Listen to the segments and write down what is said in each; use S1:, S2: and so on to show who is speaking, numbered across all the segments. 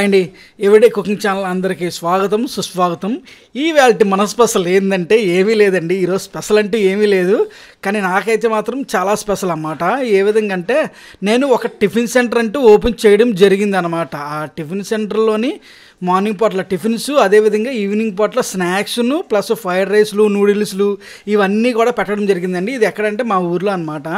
S1: and ఎవడే cooking channel అందరికీ స్వాగతం సుస్వాగతం ఈ వాళ్ళ మన స్పెషల్ ఏంటంటే ఏమీ లేదండి ఈరోజు స్పెషల్ అంటూ ఏమీ లేదు కానీ నాకైతే మాత్రం చాలా స్పెషల్ అన్నమాట ఏ విధంగా అంటే నేను ఒక టిఫిన్ సెంటర్ అంటూ ఓపెన్ చేయడం జరిగిందనమాట ఆ టిఫిన్ సెంటర్లోని మార్నింగ్ పూట్ల టిఫిన్స్ అదేవిధంగా ఈవినింగ్ పూట్ల స్నాక్స్ను ప్లస్ ఫ్రైడ్ రైస్లు నూడిల్స్లు ఇవన్నీ కూడా పెట్టడం జరిగిందండి ఇది ఎక్కడంటే మా ఊర్లో అనమాట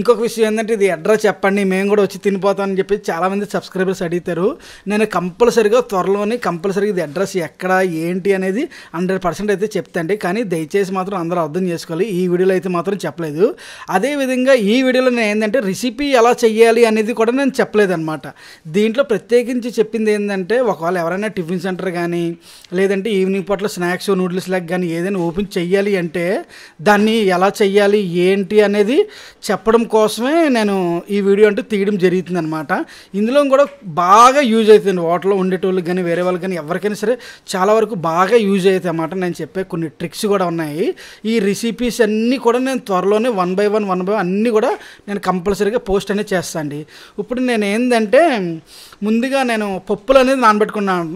S1: ఇంకొక విషయం ఏంటంటే ఇది అడ్రస్ చెప్పండి మేము కూడా వచ్చి తినిపోతామని చెప్పి చాలామంది సబ్స్క్రైబర్స్ అడుగుతారు నేను కంపల్సరీగా త్వరలోనే కంపల్సరీగా ఇది అడ్రస్ ఎక్కడ ఏంటి అనేది హండ్రెడ్ పర్సెంట్ అయితే చెప్తాండి కానీ దయచేసి మాత్రం అందరూ అర్థం చేసుకోవాలి ఈ వీడియోలో అయితే మాత్రం చెప్పలేదు అదేవిధంగా ఈ వీడియోలో నేను ఏంటంటే రెసిపీ ఎలా చేయాలి అనేది కూడా నేను చెప్పలేదన్నమాట దీంట్లో ప్రత్యేకించి చెప్పింది ఏంటంటే ఒకవేళ ఎవరైనా ఏదైనా టిఫిన్ సెంటర్ కానీ లేదంటే ఈవినింగ్ పట్ల స్నాక్స్ నూడిల్స్ లాగా కానీ ఏదైనా ఓపెన్ చేయాలి అంటే దాన్ని ఎలా చెయ్యాలి ఏంటి అనేది చెప్పడం కోసమే నేను ఈ వీడియో అంటూ తీయడం జరుగుతుంది అనమాట ఇందులో కూడా బాగా యూజ్ అవుతుంది హోటల్లో ఉండేటోళ్ళకి కానీ వేరే వాళ్ళకి కానీ ఎవరికైనా సరే చాలా వరకు బాగా యూజ్ అవుతాయి అన్నమాట నేను చెప్పే కొన్ని ట్రిక్స్ కూడా ఉన్నాయి ఈ రెసిపీస్ అన్నీ కూడా నేను త్వరలోనే one by one one by అన్నీ కూడా నేను కంపల్సరీగా పోస్ట్ అనేది చేస్తాను ఇప్పుడు నేను ఏంటంటే ముందుగా నేను పప్పులు అనేది నానబెట్టుకున్నాను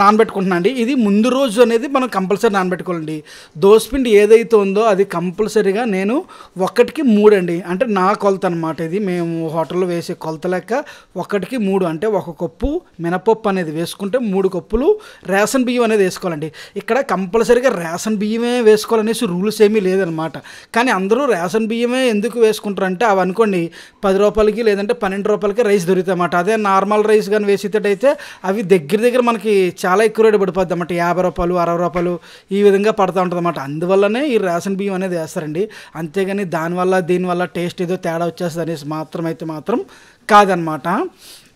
S1: నానబెట్టుకుంటున్నాను అండి ఇది ముందు రోజు అనేది మనం కంపల్సరీ నానబెట్టుకోవాలండి దోసపిండి ఏదైతే ఉందో అది కంపల్సరీగా నేను ఒకటికి మూడు అండి అంటే నా కొలత అనమాట ఇది మేము హోటల్లో వేసే కొలత లెక్క ఒకటికి మూడు అంటే ఒక కప్పు మినపప్పు అనేది వేసుకుంటే మూడు కప్పులు రేషన్ బియ్యం అనేది వేసుకోవాలండి ఇక్కడ కంపల్సరీగా రేషన్ బియ్యమే వేసుకోవాలనేసి రూల్స్ ఏమీ లేదనమాట కానీ అందరూ రేషన్ బియ్యమే ఎందుకు వేసుకుంటారంటే అవి అనుకోండి పది రూపాయలకి లేదంటే పన్నెండు రూపాయలకి రైస్ దొరుకుతాయి అన్నమాట అదే నార్మల్ రైస్ కానీ వేసేటట్టయితే అవి దగ్గర దగ్గర మనకి చాలా ఎక్కువ రేటు పడిపోద్ది అన్నమాట యాభై రూపాయలు అరవై రూపాయలు ఈ విధంగా పడుతూ ఉంటుంది అన్నమాట అందువల్లనే ఈ రేషన్ బియ్యం అనేది వేస్తారండి అంతేగాని దానివల్ల దీనివల్ల టేస్ట్ ఏదో తేడా వచ్చేస్తుంది అనేసి మాత్రం అయితే మాత్రం కాదనమాట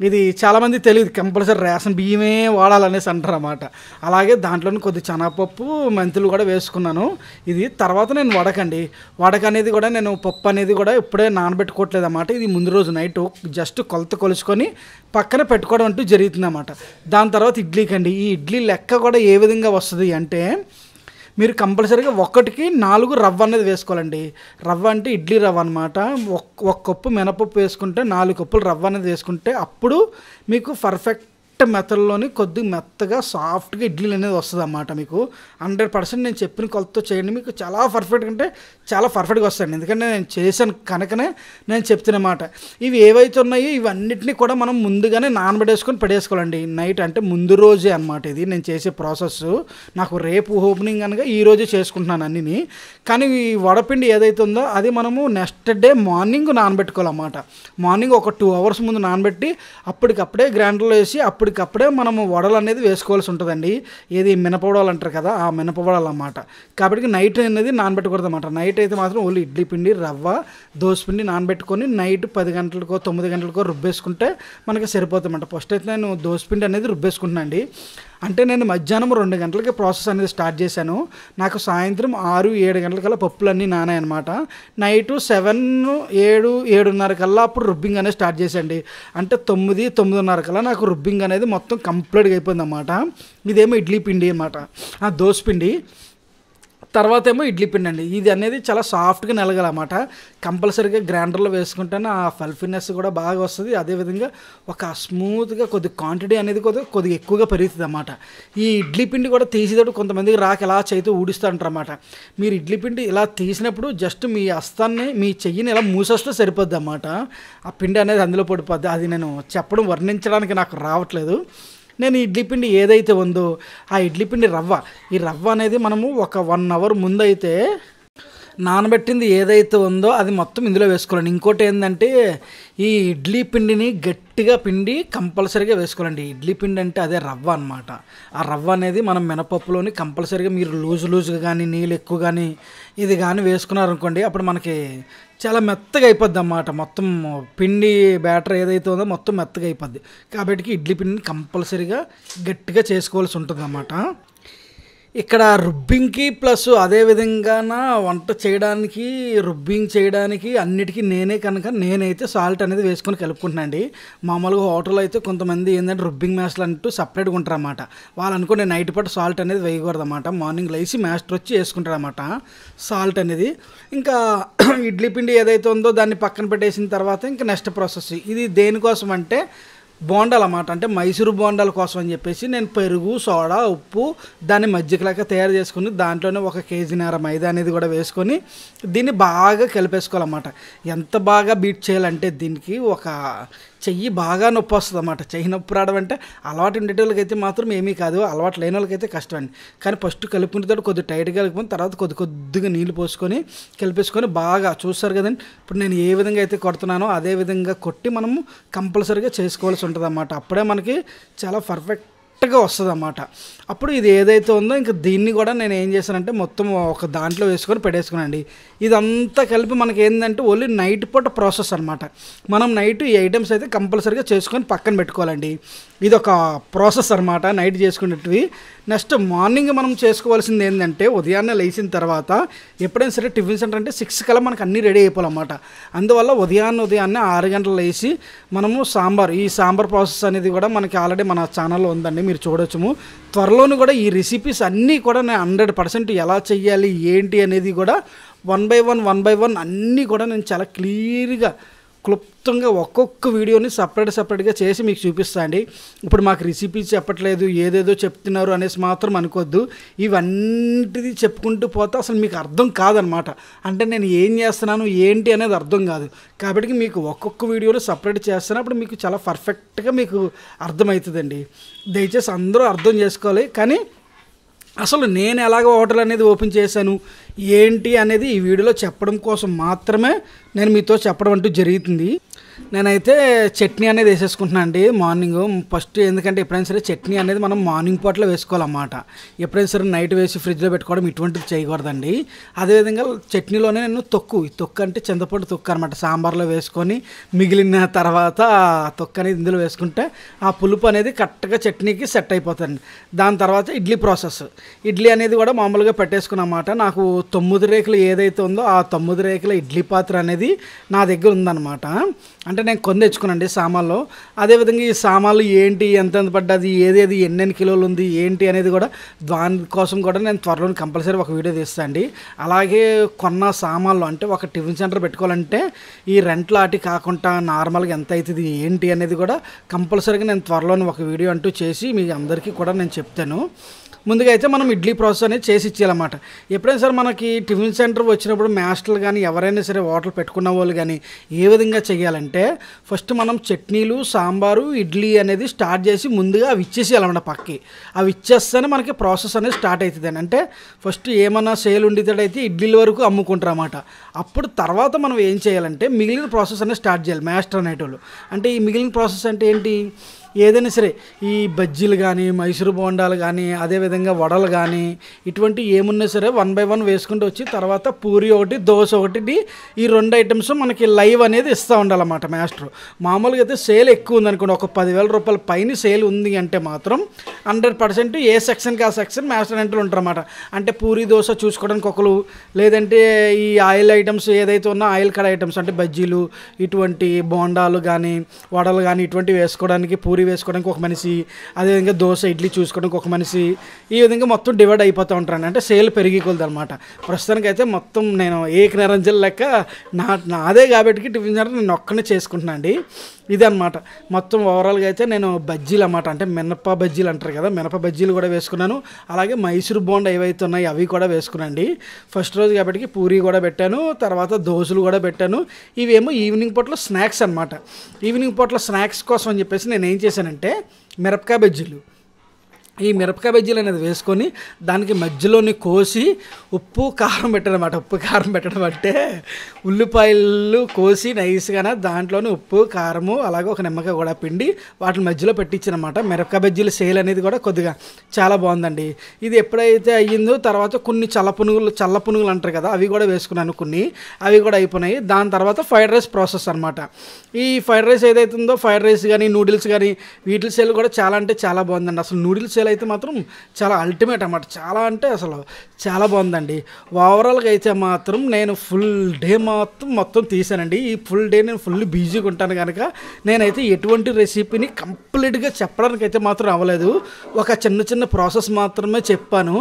S1: ఇది చాలామంది తెలియదు కంపల్సరీ రేషన్ బియ్యమే వాడాలనేసి అంటారు అనమాట అలాగే దాంట్లోనే కొద్ది చెనపప్పు మెంతులు కూడా వేసుకున్నాను ఇది తర్వాత నేను వడకండి వడక అనేది కూడా నేను పప్పు అనేది కూడా ఇప్పుడే నానబెట్టుకోవట్లేదు అన్నమాట ఇది ముందు రోజు నైట్ జస్ట్ కొలత కొలుచుకొని పక్కన పెట్టుకోవడం అంటూ జరుగుతుంది అన్నమాట దాని తర్వాత ఇడ్లీకండి ఈ ఇడ్లీ లెక్క కూడా ఏ విధంగా వస్తుంది అంటే మీరు కంపల్సరీగా ఒక్కటికి నాలుగు రవ్వ అనేది వేసుకోవాలండి రవ్వ అంటే ఇడ్లీ రవ్వ అనమాట ఒక్క కప్పు మినపప్పు వేసుకుంటే నాలుగు కప్పులు రవ్వ అనేది వేసుకుంటే అప్పుడు మీకు పర్ఫెక్ట్ లైట్ మెథడ్లోని కొద్ది మెత్తగా సాఫ్ట్గా ఇడ్లీలు అనేది వస్తుంది అన్నమాట మీకు హండ్రెడ్ పర్సెంట్ నేను చెప్పిన కొలతతో చేయండి మీకు చాలా పర్ఫెక్ట్ అంటే చాలా పర్ఫెక్ట్గా వస్తాయండి ఎందుకంటే నేను చేశాను కనుకనే నేను చెప్తున్నమాట ఇవి ఏవైతే ఉన్నాయో ఇవన్నిటిని కూడా మనం ముందుగానే నానబెట్టేసుకొని పడేసుకోవాలండి నైట్ అంటే ముందు రోజే అనమాట ఇది నేను చేసే ప్రాసెస్ నాకు రేపు ఓపెనింగ్ కనుక ఈ రోజే చేసుకుంటున్నాను అన్నిని కానీ ఈ వడపిండి ఏదైతే ఉందో అది మనము నెక్స్ట్ డే మార్నింగ్ నానబెట్టుకోవాలన్నమాట మార్నింగ్ ఒక టూ అవర్స్ ముందు నానబెట్టి అప్పటికప్పుడే గ్రైండర్లో వేసి అప్పుడు అప్పటికప్పుడే మనము వడలు అనేది వేసుకోవాల్సి ఉంటుందండి ఏది మినపవడాలు అంటారు కదా ఆ మినపవడాలు అన్నమాట కాబట్టి నైట్ అనేది నానబెట్టకూడదు అనమాట నైట్ అయితే మాత్రం ఓన్లీ ఇడ్లీ పిండి రవ్వ దోశ పిండి నానబెట్టుకొని నైట్ పది గంటలకో తొమ్మిది గంటలకో రుబ్బేసుకుంటే మనకి అన్నమాట ఫస్ట్ అయితే నేను దోశ పిండి అనేది రుబ్బేసుకుంటున్నాను అండి అంటే నేను మధ్యాహ్నం రెండు గంటలకి ప్రాసెస్ అనేది స్టార్ట్ చేశాను నాకు సాయంత్రం ఆరు ఏడు గంటలకల్లా పప్పులన్నీ నానాయి అనమాట నైటు సెవెన్ ఏడు ఏడున్నర కల్లా అప్పుడు రుబ్బింగ్ అనేది స్టార్ట్ చేసండి అంటే తొమ్మిది తొమ్మిదిన్నర కల్లా నాకు రుబ్బింగ్ అనేది మొత్తం కంప్లీట్గా అయిపోయింది అనమాట ఇదేమో ఇడ్లీ పిండి అనమాట దోశ పిండి తర్వాత ఏమో ఇడ్లీ పిండి అండి ఇది అనేది చాలా సాఫ్ట్గా నిలగలమాట కంపల్సరీగా గ్రైండర్లో వేసుకుంటేనే ఆ ఫల్ఫినెస్ కూడా బాగా వస్తుంది అదేవిధంగా ఒక స్మూత్గా కొద్ది క్వాంటిటీ అనేది కొద్దిగా కొద్దిగా ఎక్కువగా పెరుగుతుంది అన్నమాట ఈ ఇడ్లీ పిండి కూడా తీసేటప్పుడు కొంతమందికి రాక ఎలా ఉంటారు ఊడిస్తారంటారన్నమాట మీరు ఇడ్లీ పిండి ఇలా తీసినప్పుడు జస్ట్ మీ అస్తాన్ని మీ చెయ్యిని ఇలా మూసేస్తే సరిపోద్ది అన్నమాట ఆ పిండి అనేది అందులో పడిపోద్ది అది నేను చెప్పడం వర్ణించడానికి నాకు రావట్లేదు నేను ఇడ్లీ పిండి ఏదైతే ఉందో ఆ ఇడ్లీ పిండి రవ్వ ఈ రవ్వ అనేది మనము ఒక వన్ అవర్ ముందైతే నానబెట్టింది ఏదైతే ఉందో అది మొత్తం ఇందులో వేసుకోవాలండి ఇంకోటి ఏంటంటే ఈ ఇడ్లీ పిండిని గట్టిగా పిండి కంపల్సరీగా వేసుకోవాలండి ఇడ్లీ పిండి అంటే అదే రవ్వ అనమాట ఆ రవ్వ అనేది మనం మినపప్పులోని కంపల్సరీగా మీరు లూజు లూజుగా కానీ నీళ్ళు ఎక్కువ కానీ ఇది కానీ వేసుకున్నారనుకోండి అప్పుడు మనకి చాలా మెత్తగా అయిపోద్ది అన్నమాట మొత్తం పిండి బ్యాటర్ ఏదైతే ఉందో మొత్తం మెత్తగా అయిపోద్ది కాబట్టి ఇడ్లీ పిండిని కంపల్సరీగా గట్టిగా చేసుకోవాల్సి ఉంటుంది అన్నమాట ఇక్కడ రుబ్బింగ్కి ప్లస్ అదేవిధంగాన వంట చేయడానికి రుబ్బింగ్ చేయడానికి అన్నిటికీ నేనే కనుక నేనైతే సాల్ట్ అనేది వేసుకొని కలుపుకుంటున్నాను అండి మామూలుగా హోటల్లో అయితే కొంతమంది ఏంటంటే రుబ్బింగ్ మ్యాస్టర్లు అంటూ సపరేట్గా ఉంటారన్నమాట వాళ్ళు అనుకునే నైట్ పాటు సాల్ట్ అనేది వేయకూడదు మార్నింగ్ లేచి మ్యాస్టర్ వచ్చి వేసుకుంటారన్నమాట సాల్ట్ అనేది ఇంకా ఇడ్లీ పిండి ఏదైతే ఉందో దాన్ని పక్కన పెట్టేసిన తర్వాత ఇంకా నెక్స్ట్ ప్రాసెస్ ఇది దేనికోసం అంటే బోండాలు అన్నమాట అంటే మైసూరు బోండాల కోసం అని చెప్పేసి నేను పెరుగు సోడా ఉప్పు దాన్ని మజ్జిగలాగా తయారు చేసుకుని దాంట్లోనే ఒక కేజీ నేర మైదా అనేది కూడా వేసుకొని దీన్ని బాగా కలిపేసుకోవాలన్నమాట ఎంత బాగా బీట్ చేయాలంటే దీనికి ఒక చెయ్యి బాగా నొప్పి వస్తుంది అన్నమాట చెయ్యి నొప్పి రావడం అంటే అలవాటు ఉండేటోళ్ళకైతే మాత్రం ఏమీ కాదు అలవాటు లేని వాళ్ళకైతే కష్టం అండి కానీ ఫస్ట్ కలుపుకున్న తర్వాత కొద్దిగా టైట్గా కలిపిన తర్వాత కొద్ది కొద్దిగా నీళ్ళు పోసుకొని కలిపేసుకొని బాగా చూస్తారు కదండి ఇప్పుడు నేను ఏ విధంగా అయితే కొడుతున్నానో అదే విధంగా కొట్టి మనము కంపల్సరీగా చేసుకోవాల్సి ఉంటుంది అన్నమాట అప్పుడే మనకి చాలా పర్ఫెక్ట్ కరెక్ట్గా వస్తుంది అన్నమాట అప్పుడు ఇది ఏదైతే ఉందో ఇంకా దీన్ని కూడా నేను ఏం చేశానంటే మొత్తం ఒక దాంట్లో వేసుకొని పెట్టేసుకున్నాండి ఇదంతా కలిపి మనకి ఏంటంటే ఓన్లీ నైట్ పూట ప్రాసెస్ అనమాట మనం నైట్ ఈ ఐటమ్స్ అయితే కంపల్సరీగా చేసుకొని పక్కన పెట్టుకోవాలండి ఇది ఒక ప్రాసెస్ అనమాట నైట్ చేసుకునేటివి నెక్స్ట్ మార్నింగ్ మనం చేసుకోవాల్సింది ఏంటంటే ఉదయాన్నే లేచిన తర్వాత ఎప్పుడైనా సరే టిఫిన్ సెంటర్ అంటే సిక్స్ కల్లా మనకు అన్నీ రెడీ అయిపోవాలన్నమాట అందువల్ల ఉదయాన్నే ఉదయాన్నే ఆరు గంటలు లేచి మనము సాంబార్ ఈ సాంబార్ ప్రాసెస్ అనేది కూడా మనకి ఆల్రెడీ మన ఛానల్లో ఉందండి మీరు చూడొచ్చుము త్వరలోనే కూడా ఈ రెసిపీస్ అన్నీ కూడా నేను హండ్రెడ్ పర్సెంట్ ఎలా చెయ్యాలి ఏంటి అనేది కూడా one by one one by one అన్నీ కూడా నేను చాలా క్లియర్గా క్లుప్తంగా ఒక్కొక్క వీడియోని సపరేట్ సపరేట్గా చేసి మీకు చూపిస్తా అండి ఇప్పుడు మాకు రెసిపీ చెప్పట్లేదు ఏదేదో చెప్తున్నారు అనేసి మాత్రం అనుకోద్దు ఇవన్నిటిది చెప్పుకుంటూ పోతే అసలు మీకు అర్థం కాదనమాట అంటే నేను ఏం చేస్తున్నాను ఏంటి అనేది అర్థం కాదు కాబట్టి మీకు ఒక్కొక్క వీడియోని సపరేట్ చేస్తున్నప్పుడు మీకు చాలా పర్ఫెక్ట్గా మీకు అర్థమవుతుందండి దయచేసి అందరూ అర్థం చేసుకోవాలి కానీ అసలు నేను ఎలాగ హోటల్ అనేది ఓపెన్ చేశాను ఏంటి అనేది ఈ వీడియోలో చెప్పడం కోసం మాత్రమే నేను మీతో చెప్పడం అంటూ జరుగుతుంది నేనైతే చట్నీ అనేది వేసేసుకుంటున్నాను అండి మార్నింగ్ ఫస్ట్ ఎందుకంటే ఎప్పుడైనా సరే చట్నీ అనేది మనం మార్నింగ్ పాటలో వేసుకోవాలన్నమాట ఎప్పుడైనా సరే నైట్ వేసి ఫ్రిడ్జ్లో పెట్టుకోవడం ఇటువంటిది చేయకూడదండి అదేవిధంగా చట్నీలోనే నేను తొక్కు తొక్కు అంటే చింతపండు తొక్కు అనమాట సాంబార్లో వేసుకొని మిగిలిన తర్వాత తొక్కు అనేది ఇందులో వేసుకుంటే ఆ పులుపు అనేది కరెక్ట్గా చట్నీకి సెట్ అయిపోతుంది దాని తర్వాత ఇడ్లీ ప్రాసెస్ ఇడ్లీ అనేది కూడా మామూలుగా పెట్టేసుకున్నమాట నాకు తొమ్మిది రేకులు ఏదైతే ఉందో ఆ తొమ్మిది రేకుల ఇడ్లీ పాత్ర అనేది నా దగ్గర ఉందన్నమాట అంటే నేను కొన్ని తెచ్చుకున్నాండి సామాన్లు అదేవిధంగా ఈ సామాన్లు ఏంటి ఎంత పడ్డది ఏదేది ఎన్నెన్ని కిలోలు ఉంది ఏంటి అనేది కూడా దాని కోసం కూడా నేను త్వరలో కంపల్సరీ ఒక వీడియో తీస్తాను అండి అలాగే కొన్న సామాన్లు అంటే ఒక టిఫిన్ సెంటర్ పెట్టుకోవాలంటే ఈ రెంట్ లాటి కాకుండా నార్మల్గా ఎంత అవుతుంది ఏంటి అనేది కూడా కంపల్సరీగా నేను త్వరలోనే ఒక వీడియో అంటూ చేసి మీ అందరికీ కూడా నేను చెప్తాను ముందుగా అయితే మనం ఇడ్లీ ప్రాసెస్ అనేది చేసి ఇచ్చేయాలన్నమాట ఎప్పుడైనా సరే మనకి టిఫిన్ సెంటర్ వచ్చినప్పుడు మాస్టర్లు కానీ ఎవరైనా సరే హోటల్ పెట్టుకున్న వాళ్ళు కానీ ఏ విధంగా చేయాలంటే ఫస్ట్ మనం చట్నీలు సాంబారు ఇడ్లీ అనేది స్టార్ట్ చేసి ముందుగా అవి ఇచ్చేసేయాలన్నమాట పక్కి అవి ఇచ్చేస్తేనే మనకి ప్రాసెస్ అనేది స్టార్ట్ అవుతుంది అంటే ఫస్ట్ ఏమన్నా సేల్ ఉండితేడైతే ఇడ్లీల వరకు అమ్ముకుంటారు అన్నమాట అప్పుడు తర్వాత మనం ఏం చేయాలంటే మిగిలిన ప్రాసెస్ అనేది స్టార్ట్ చేయాలి మాస్టర్ అనేటోళ్ళు అంటే ఈ మిగిలిన ప్రాసెస్ అంటే ఏంటి ఏదైనా సరే ఈ బజ్జీలు కానీ మైసూరు బోండాలు కానీ అదేవిధంగా వడలు కానీ ఇటువంటి ఏమున్నా సరే వన్ బై వన్ వేసుకుంటూ వచ్చి తర్వాత పూరి ఒకటి దోశ ఒకటి ఈ రెండు ఐటమ్స్ మనకి లైవ్ అనేది ఇస్తూ ఉండాలన్నమాట మాస్టర్ మామూలుగా అయితే సేల్ ఎక్కువ ఉందనుకోండి ఒక పదివేల రూపాయల పైన సేల్ ఉంది అంటే మాత్రం హండ్రెడ్ పర్సెంట్ ఏ సెక్షన్కి ఆ సెక్షన్ మాస్టర్ ఉంటారు ఉంటారన్నమాట అంటే పూరి దోశ చూసుకోవడానికి ఒకరు లేదంటే ఈ ఆయిల్ ఐటమ్స్ ఏదైతే ఉన్నా ఆయిల్ కడ ఐటమ్స్ అంటే బజ్జీలు ఇటువంటి బోండాలు కానీ వడలు కానీ ఇటువంటివి వేసుకోవడానికి పూరి పూరి వేసుకోవడానికి ఒక మనిషి అదేవిధంగా దోశ ఇడ్లీ చూసుకోవడానికి ఒక మనిషి ఈ విధంగా మొత్తం డివైడ్ అయిపోతూ ఉంటాను అంటే సేల్ పెరిగి అనమాట ప్రస్తుతానికైతే మొత్తం నేను ఏక నిరంజన్ లెక్క నా నాదే కాబట్టి టిఫిన్ సెంటర్ నేను ఒక్కనే చేసుకుంటున్నాను అండి ఇదన్నమాట మొత్తం ఓవరాల్గా అయితే నేను బజ్జీలు అన్నమాట అంటే మినప బజ్జీలు అంటారు కదా మినప బజ్జీలు కూడా వేసుకున్నాను అలాగే మైసూర్ బోండ్ ఏవైతే ఉన్నాయి అవి కూడా వేసుకున్నాండి ఫస్ట్ రోజు కాబట్టి పూరి కూడా పెట్టాను తర్వాత దోశలు కూడా పెట్టాను ఇవేమో ఈవినింగ్ పూటలో స్నాక్స్ అనమాట ఈవినింగ్ పూటలో స్నాక్స్ కోసం అని చెప్పేసి నేను ఏం చేశానంటే మిరపకాయ బజ్జీలు ఈ మిరపకాయ బజ్జీలు అనేది వేసుకొని దానికి మధ్యలోని కోసి ఉప్పు కారం పెట్టడం ఉప్పు కారం పెట్టడం అంటే ఉల్లిపాయలు కోసి నైస్గా దాంట్లోనే ఉప్పు కారము అలాగే ఒక నిమ్మకాయ కూడా పిండి వాటిని మధ్యలో పెట్టించనమాట మిరపకాయ బజ్జీలు సేల్ అనేది కూడా కొద్దిగా చాలా బాగుందండి ఇది ఎప్పుడైతే అయ్యిందో తర్వాత కొన్ని చల్ల పునుగులు చల్ల పునుగులు అంటారు కదా అవి కూడా వేసుకున్నాను కొన్ని అవి కూడా అయిపోయినాయి దాని తర్వాత ఫ్రైడ్ రైస్ ప్రాసెస్ అనమాట ఈ ఫ్రైడ్ రైస్ ఏదైతుందో ఫ్రైడ్ రైస్ కానీ నూడిల్స్ కానీ వీటి సేల్ కూడా చాలా అంటే చాలా బాగుందండి అసలు నూడిల్స్ సేల్ అయితే మాత్రం చాలా అల్టిమేట్ అనమాట చాలా అంటే అసలు చాలా బాగుందండి ఓవరాల్గా అయితే మాత్రం నేను ఫుల్ డే మొత్తం మొత్తం తీశానండి ఈ ఫుల్ డే నేను ఫుల్ బిజీగా ఉంటాను కనుక నేనైతే ఎటువంటి రెసిపీని కంప్లీట్గా చెప్పడానికి అయితే మాత్రం అవ్వలేదు ఒక చిన్న చిన్న ప్రాసెస్ మాత్రమే చెప్పాను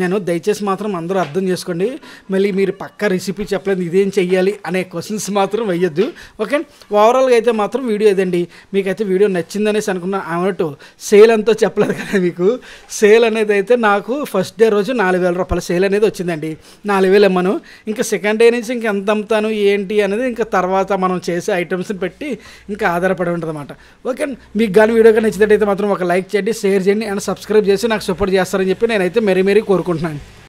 S1: నేను దయచేసి మాత్రం అందరూ అర్థం చేసుకోండి మళ్ళీ మీరు పక్కా రెసిపీ చెప్పలేదు ఇదేం చెయ్యాలి అనే క్వశ్చన్స్ మాత్రం వేయద్దు ఓకే ఓవరాల్గా అయితే మాత్రం వీడియో ఇదండి మీకైతే వీడియో నచ్చిందనేసి అనుకున్నా అన్నట్టు సేల్ అంతా చెప్పలేదు కదా మీకు సేల్ అనేది అయితే నాకు ఫస్ట్ డే రోజు నాలుగు వేల రూపాయల సేల్ అనేది వచ్చిందండి నాలుగు వేలు ఇమ్మను ఇంకా సెకండ్ డే నుంచి ఇంకా ఎంత అమ్ముతాను ఏంటి అనేది ఇంకా తర్వాత మనం చేసే ఐటమ్స్ని పెట్టి ఇంకా ఆధారపడి ఉంటుందన్నమాట ఓకే మీకు కానీ వీడియో కానీ నచ్చినట్టయితే మాత్రం ఒక లైక్ చేయండి షేర్ చేయండి అండ్ సబ్స్క్రైబ్ చేసి నాకు సపోర్ట్ చేస్తారని చెప్పి నేనైతే మెరీ మెరీ కోరుకుంటున్నాను